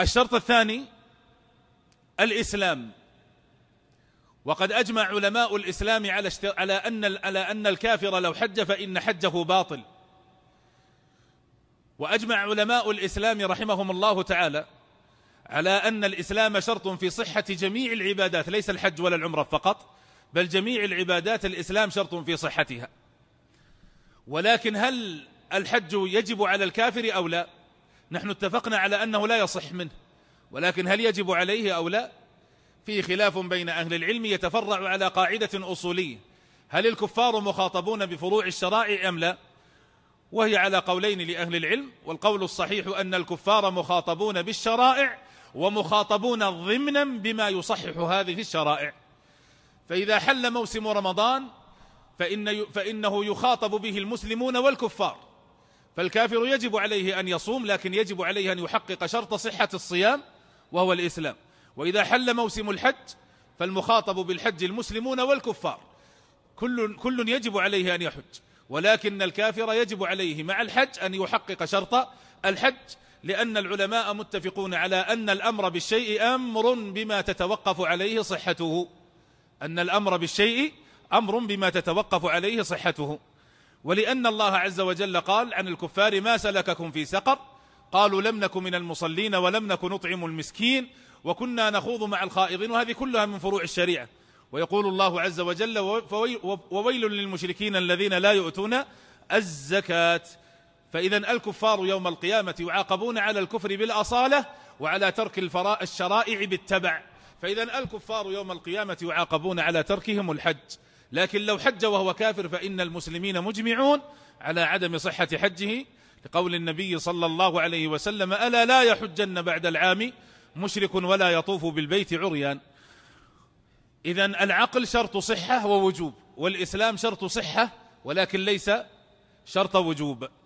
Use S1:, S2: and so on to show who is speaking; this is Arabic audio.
S1: الشرط الثاني الإسلام وقد أجمع علماء الإسلام على على أن على أن الكافر لو حج فإن حجه باطل وأجمع علماء الإسلام رحمهم الله تعالى على أن الإسلام شرط في صحة جميع العبادات ليس الحج ولا العمرة فقط بل جميع العبادات الإسلام شرط في صحتها ولكن هل الحج يجب على الكافر أو لا نحن اتفقنا على أنه لا يصح منه ولكن هل يجب عليه أو لا في خلاف بين أهل العلم يتفرع على قاعدة أصولية هل الكفار مخاطبون بفروع الشرائع أم لا وهي على قولين لأهل العلم والقول الصحيح أن الكفار مخاطبون بالشرائع ومخاطبون ضمنا بما يصحح هذه الشرائع فإذا حل موسم رمضان فإن فإنه يخاطب به المسلمون والكفار فالكافر يجب عليه أن يصوم لكن يجب عليه أن يحقق شرط صحة الصيام وهو الإسلام وإذا حل موسم الحج فالمخاطب بالحج المسلمون والكفار كل, كل يجب عليه أن يحج ولكن الكافر يجب عليه مع الحج أن يحقق شرط الحج لأن العلماء متفقون على أن الأمر بالشيء أمر بما تتوقف عليه صحته أن الأمر بالشيء أمر بما تتوقف عليه صحته ولأن الله عز وجل قال عن الكفار ما سلككم في سقر قالوا لم نك من المصلين ولم نك نطعم المسكين وكنا نخوض مع الخائضين وهذه كلها من فروع الشريعة ويقول الله عز وجل وويل للمشركين الذين لا يؤتون الزكاة فإذا الكفار يوم القيامة يعاقبون على الكفر بالأصالة وعلى ترك الشرائع بالتبع فإذا الكفار يوم القيامة يعاقبون على تركهم الحج لكن لو حج وهو كافر فإن المسلمين مجمعون على عدم صحة حجه لقول النبي صلى الله عليه وسلم ألا لا يحجن بعد العام مشرك ولا يطوف بالبيت عريان إذا العقل شرط صحة ووجوب والإسلام شرط صحة ولكن ليس شرط وجوب